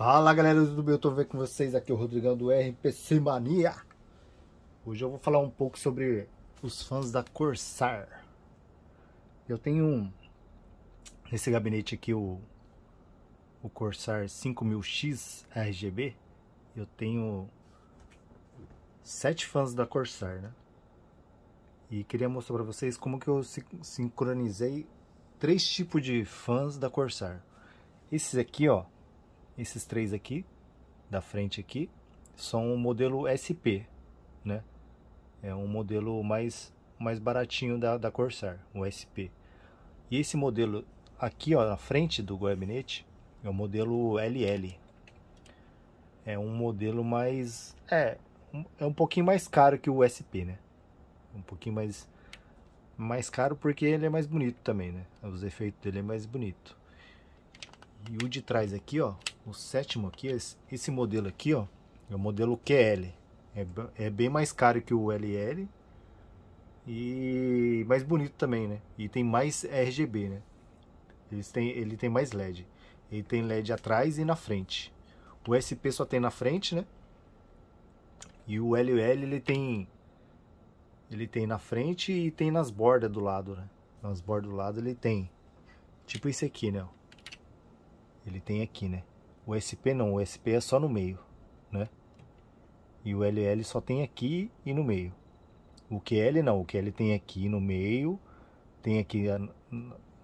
Fala galera do YouTube, eu tô vendo com vocês aqui o Rodrigão do RPC Mania Hoje eu vou falar um pouco sobre os fãs da Corsair Eu tenho um, nesse gabinete aqui o, o Corsair 5000X RGB Eu tenho sete fãs da Corsair, né? E queria mostrar pra vocês como que eu sincronizei três tipos de fãs da Corsair Esses aqui, ó esses três aqui, da frente aqui, são o modelo SP, né? É um modelo mais, mais baratinho da, da Corsair, o SP. E esse modelo aqui, ó, na frente do gabinete, é o modelo LL. É um modelo mais... é, é um pouquinho mais caro que o SP, né? Um pouquinho mais mais caro porque ele é mais bonito também, né? Os efeitos dele é mais bonito. E o de trás aqui, ó, o sétimo aqui, esse, esse modelo aqui, ó, é o modelo QL. É, é bem mais caro que o LL e mais bonito também, né? E tem mais RGB, né? Eles têm, ele tem mais LED. Ele tem LED atrás e na frente. O SP só tem na frente, né? E o LL ele tem ele tem na frente e tem nas bordas do lado, né? Nas bordas do lado ele tem tipo esse aqui, né? Ele tem aqui, né? O SP não, o SP é só no meio, né? E o LL só tem aqui e no meio. O QL não, o QL tem aqui no meio, tem aqui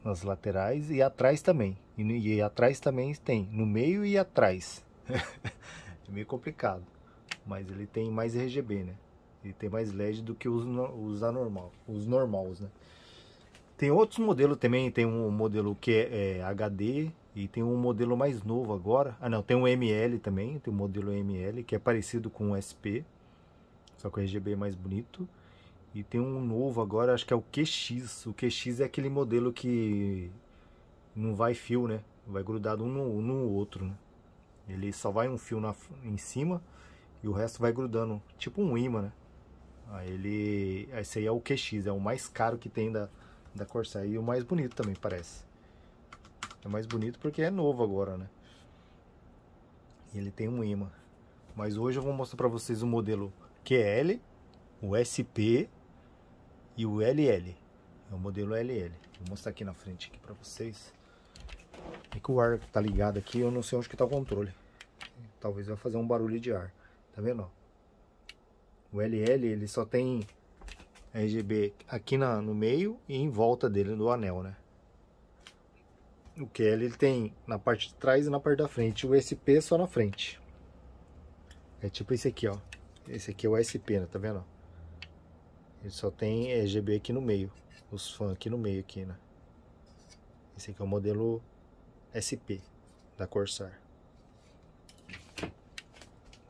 nas laterais e atrás também. E, e atrás também tem, no meio e atrás. é meio complicado, mas ele tem mais RGB, né? Ele tem mais LED do que os, os anormal, os normais, né? Tem outros modelos também, tem um modelo que é, é HD, e tem um modelo mais novo agora. Ah, não, tem um ML também. Tem um modelo ML que é parecido com o SP, só que o RGB é mais bonito. E tem um novo agora, acho que é o QX. O QX é aquele modelo que não vai fio, né? Vai grudado um no, no outro, né? Ele só vai um fio na, em cima e o resto vai grudando, tipo um imã, né? Aí ele, esse aí é o QX, é o mais caro que tem da, da Corsair e o mais bonito também, parece. É mais bonito porque é novo agora, né? E ele tem um imã. Mas hoje eu vou mostrar para vocês o modelo QL, o SP e o LL. É o modelo LL. Vou mostrar aqui na frente aqui para vocês. É que o ar tá ligado aqui, eu não sei onde que tá o controle. Talvez vai fazer um barulho de ar. Tá vendo? O LL, ele só tem RGB aqui na, no meio e em volta dele, no anel, né? O QL ele tem na parte de trás e na parte da frente. O SP só na frente. É tipo esse aqui, ó. Esse aqui é o SP, né? Tá vendo? Ele só tem RGB é, aqui no meio. Os fãs aqui no meio, aqui, né? Esse aqui é o modelo SP da Corsair. Vou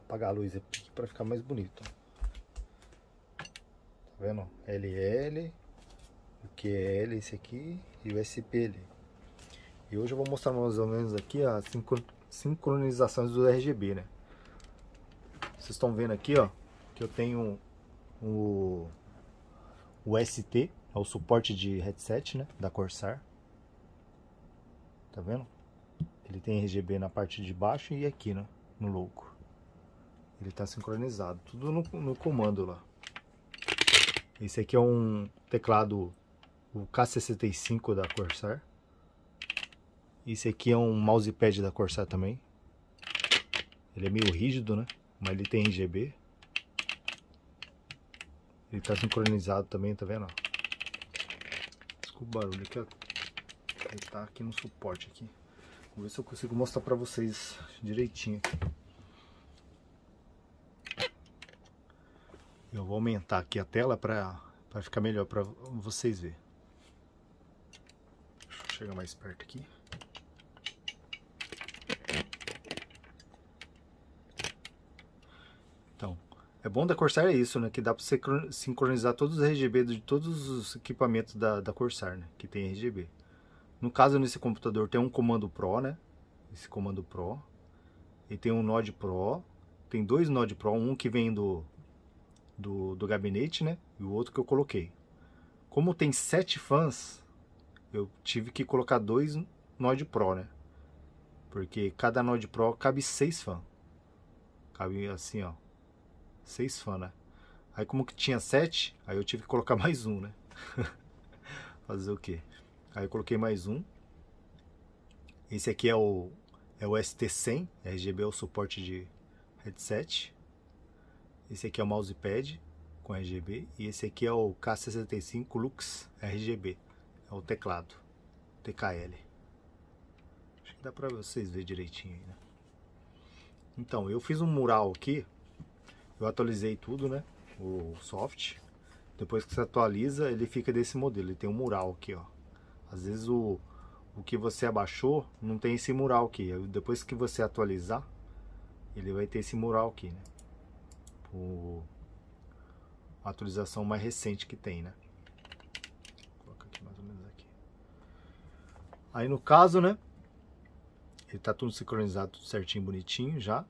apagar a luz aqui para ficar mais bonito. Tá vendo? LL, o QL, esse aqui e o SP ali. E hoje eu vou mostrar mais ou menos aqui as sincronizações do RGB, né? Vocês estão vendo aqui, ó, que eu tenho o, o ST, é o suporte de headset, né, da Corsair. Tá vendo? Ele tem RGB na parte de baixo e aqui, né, no louco. Ele está sincronizado, tudo no, no comando lá. Esse aqui é um teclado, o K65 da Corsair. Esse aqui é um mousepad da Corsair também. Ele é meio rígido, né? Mas ele tem RGB. Ele tá sincronizado também, tá vendo? Desculpa o barulho que ele tá aqui no suporte aqui. Vou ver se eu consigo mostrar pra vocês direitinho. Eu vou aumentar aqui a tela pra, pra ficar melhor pra vocês verem. Deixa eu chegar mais perto aqui. É bom da Corsair é isso, né? Que dá para você sincronizar todos os RGB de todos os equipamentos da, da Corsair, né? Que tem RGB. No caso, nesse computador tem um comando Pro, né? Esse comando Pro. E tem um Node Pro. Tem dois Node Pro, um que vem do, do, do gabinete, né? E o outro que eu coloquei. Como tem sete fãs, eu tive que colocar dois Node Pro, né? Porque cada Node Pro cabe seis fãs. Cabe assim, ó seis fãs, né? Aí como que tinha sete, aí eu tive que colocar mais um, né? Fazer o quê? Aí eu coloquei mais um. Esse aqui é o, é o ST100, RGB é o suporte de headset. Esse aqui é o mousepad com RGB. E esse aqui é o K65 Lux RGB, é o teclado, TKL. Acho que dá pra vocês verem direitinho aí, né? Então, eu fiz um mural aqui eu atualizei tudo, né? O soft. Depois que você atualiza, ele fica desse modelo. Ele tem um mural aqui, ó. Às vezes o, o que você abaixou não tem esse mural aqui. Depois que você atualizar, ele vai ter esse mural aqui, né? a atualização mais recente que tem, né? Coloca aqui mais ou menos aqui. Aí no caso, né? Ele tá tudo sincronizado, tudo certinho, bonitinho já.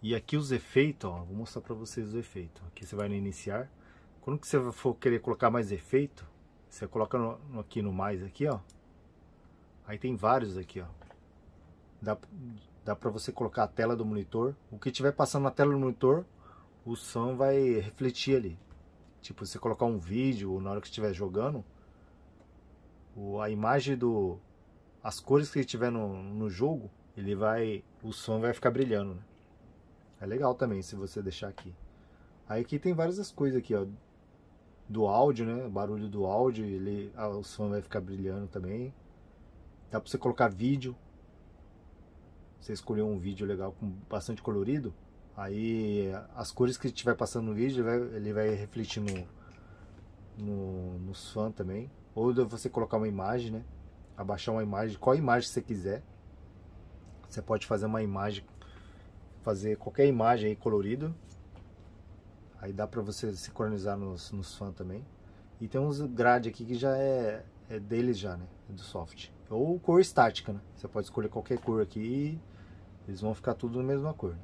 E aqui os efeitos, ó, vou mostrar para vocês os efeitos. Aqui você vai no iniciar. Quando que você for querer colocar mais efeito, você coloca no, aqui no mais aqui, ó. Aí tem vários aqui, ó. Dá, dá para você colocar a tela do monitor. O que tiver passando na tela do monitor, o som vai refletir ali. Tipo, você colocar um vídeo ou na hora que estiver jogando, a imagem do as cores que tiver no, no jogo, ele vai o som vai ficar brilhando, né? É legal também se você deixar aqui. Aí aqui tem várias coisas aqui, ó. Do áudio, né? O barulho do áudio, ele, o som vai ficar brilhando também. Dá pra você colocar vídeo. Você escolher um vídeo legal com bastante colorido. Aí as cores que estiver passando no vídeo, ele vai, ele vai refletir no, no, nos fãs também. Ou você colocar uma imagem, né? Abaixar uma imagem, qual imagem você quiser. Você pode fazer uma imagem fazer qualquer imagem aí colorido. Aí dá para você sincronizar nos, nos fãs também. E tem uns grade aqui que já é, é deles já, né? É do soft. Ou cor estática, né? Você pode escolher qualquer cor aqui e eles vão ficar tudo na mesma cor. Né?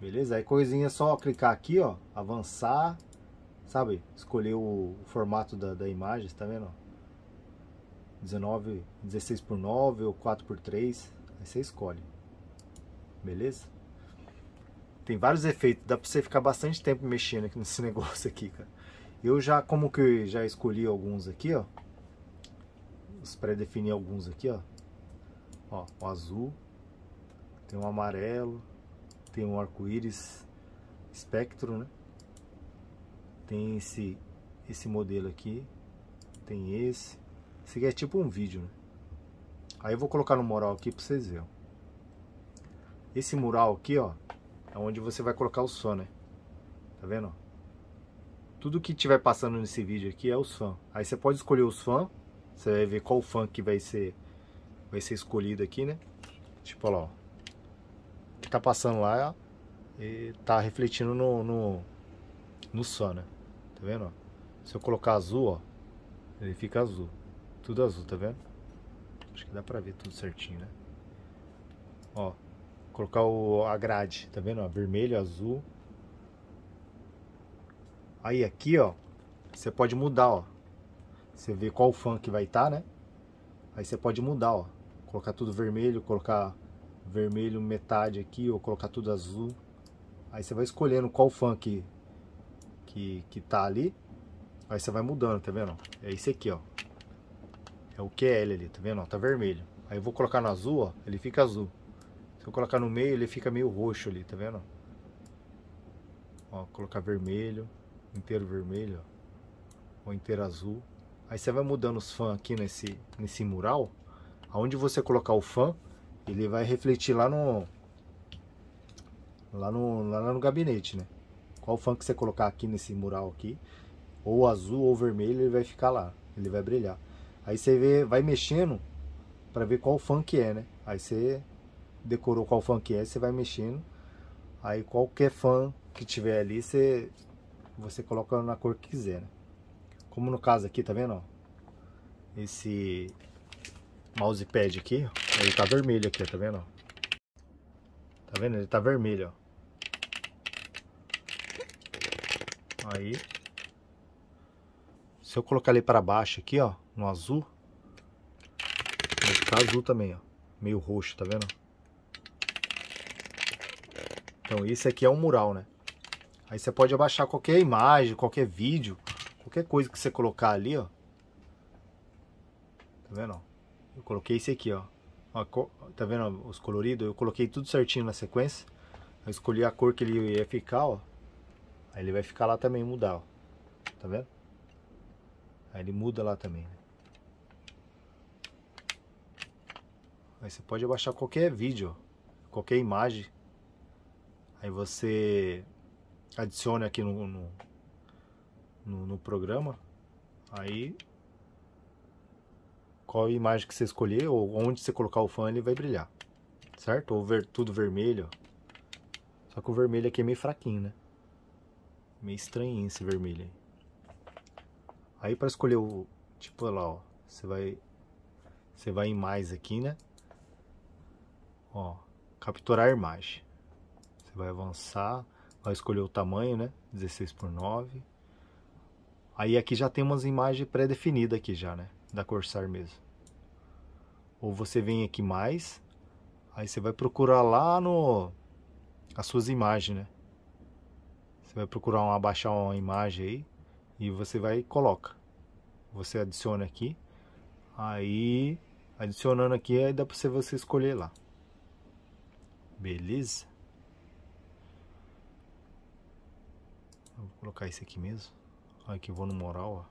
Beleza? Aí coisinha é só clicar aqui, ó. Avançar. Sabe? Escolher o, o formato da, da imagem, tá vendo? 19, 16 por 9 ou 4 por 3. Aí você escolhe beleza? Tem vários efeitos, dá pra você ficar bastante tempo mexendo aqui nesse negócio aqui, cara. Eu já, como que já escolhi alguns aqui, ó. Os pré-definir alguns aqui, ó. Ó, o azul. Tem um amarelo. Tem um arco-íris espectro, né? Tem esse, esse modelo aqui. Tem esse. Esse aqui é tipo um vídeo, né? Aí eu vou colocar no moral aqui pra vocês verem. Esse mural aqui, ó, é onde você vai colocar o som, né? Tá vendo? Tudo que tiver passando nesse vídeo aqui é o som. Aí você pode escolher os fãs, você vai ver qual fã que vai ser vai ser escolhido aqui, né? Tipo, ó, o que tá passando lá e tá refletindo no, no, no som, né? Tá vendo? Se eu colocar azul, ó, ele fica azul. Tudo azul, tá vendo? Acho que dá pra ver tudo certinho, né? Ó, colocar o, a grade, tá vendo? vermelho, azul. Aí aqui, ó, você pode mudar, ó. Você vê qual fã que vai estar, tá, né? Aí você pode mudar, ó. Colocar tudo vermelho, colocar vermelho metade aqui, ou colocar tudo azul. Aí você vai escolhendo qual fã que, que, que tá ali. Aí você vai mudando, tá vendo? É esse aqui, ó. É o QL ali, tá vendo? Tá vermelho. Aí eu vou colocar no azul, ó. Ele fica azul eu colocar no meio, ele fica meio roxo ali, tá vendo? Ó, colocar vermelho, inteiro vermelho, ó, ou inteiro azul. Aí você vai mudando os fãs aqui nesse, nesse mural. Aonde você colocar o fã, ele vai refletir lá no, lá no, lá no gabinete, né? Qual fã que você colocar aqui nesse mural aqui, ou azul ou vermelho, ele vai ficar lá, ele vai brilhar. Aí você vê, vai mexendo para ver qual fã que é, né? Aí você decorou qual fã que é, você vai mexendo. Aí qualquer fã que tiver ali, você, você coloca na cor que quiser, né? Como no caso aqui, tá vendo? Ó? Esse mousepad aqui, ó, ele tá vermelho aqui, tá vendo? Tá vendo? Ele tá vermelho, ó. Aí, se eu colocar ele para baixo aqui, ó, no azul, vai ficar tá azul também, ó. Meio roxo, tá vendo? Então isso aqui é um mural, né? Aí você pode abaixar qualquer imagem, qualquer vídeo, qualquer coisa que você colocar ali, ó. Tá vendo? Eu coloquei isso aqui, ó. Tá vendo os coloridos? Eu coloquei tudo certinho na sequência. Eu escolhi a cor que ele ia ficar, ó. Aí ele vai ficar lá também, mudar, ó. Tá vendo? Aí ele muda lá também, né? Aí você pode abaixar qualquer vídeo, qualquer imagem. Aí você adiciona aqui no, no, no, no programa. Aí qual imagem que você escolher ou onde você colocar o fã ele vai brilhar, certo? Ou ver tudo vermelho. Só que o vermelho aqui é meio fraquinho, né? Meio estranho esse vermelho aí. Aí para escolher o tipo olha lá, ó, você vai você vai em mais aqui, né? Ó, capturar imagem vai avançar, vai escolher o tamanho, né? 16 por 9. Aí aqui já tem umas imagens pré-definidas aqui já, né? Da Corsair mesmo. Ou você vem aqui mais, aí você vai procurar lá no as suas imagens, né? Você vai procurar uma, baixar uma imagem aí e você vai e coloca. Você adiciona aqui. Aí adicionando aqui aí dá para você escolher lá. Beleza? Vou colocar esse aqui mesmo. Olha que vou no moral,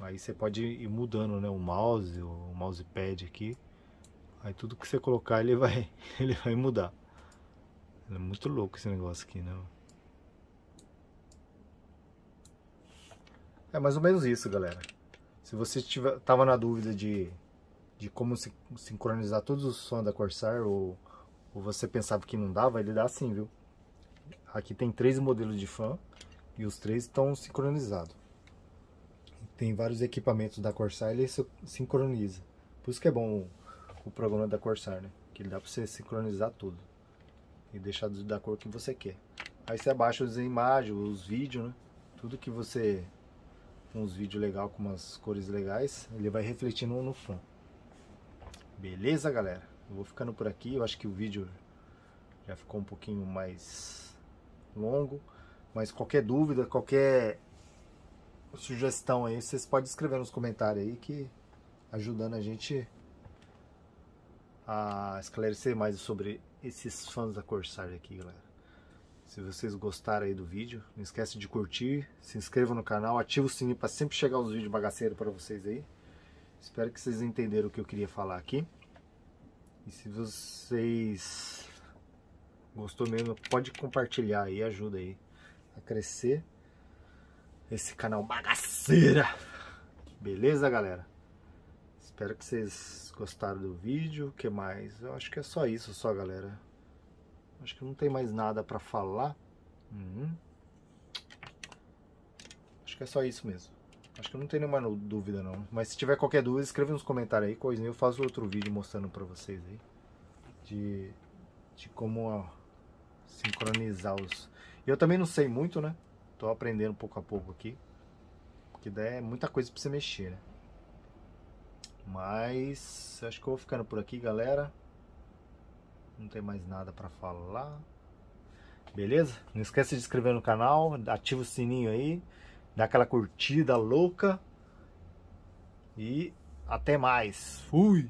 ó. Aí você pode ir mudando, né? O mouse, o mousepad aqui. Aí tudo que você colocar ele vai, ele vai mudar. É muito louco esse negócio aqui, né? É mais ou menos isso, galera. Se você tiver, tava na dúvida de, de como sincronizar todos os sons da Corsair ou, ou você pensava que não dava, ele dá sim, viu? Aqui tem três modelos de fã e os três estão sincronizados. Tem vários equipamentos da Corsair, e ele sincroniza. Por isso que é bom o, o programa da Corsair, né? Que ele dá para você sincronizar tudo e deixar da cor que você quer. Aí você abaixa as imagens, os vídeos, né? Tudo que você uns vídeos legais com umas cores legais, ele vai refletindo no fã. Beleza, galera? Eu vou ficando por aqui, eu acho que o vídeo já ficou um pouquinho mais longo, mas qualquer dúvida, qualquer sugestão aí, vocês podem escrever nos comentários aí que ajudando a gente a esclarecer mais sobre esses fãs da Corsair aqui, galera. Se vocês gostaram aí do vídeo, não esquece de curtir, se inscreva no canal, ativa o sininho para sempre chegar os vídeos bagaceiros para vocês aí. Espero que vocês entenderam o que eu queria falar aqui. E se vocês gostou mesmo, pode compartilhar aí, ajuda aí a crescer esse canal bagaceira. Beleza, galera? Espero que vocês gostaram do vídeo. O que mais? Eu acho que é só isso, só, galera. Acho que não tem mais nada para falar. Uhum. Acho que é só isso mesmo. Acho que não tem nenhuma dúvida, não. Mas se tiver qualquer dúvida, escreve nos comentários aí, coisinha. Eu faço outro vídeo mostrando pra vocês aí. De, de como... A, sincronizar os... Eu também não sei muito, né? Tô aprendendo pouco a pouco aqui. Porque daí é muita coisa pra você mexer, né? Mas acho que eu vou ficando por aqui, galera. Não tem mais nada para falar. Beleza? Não esquece de se inscrever no canal, ativa o sininho aí, dá aquela curtida louca. E até mais. Fui!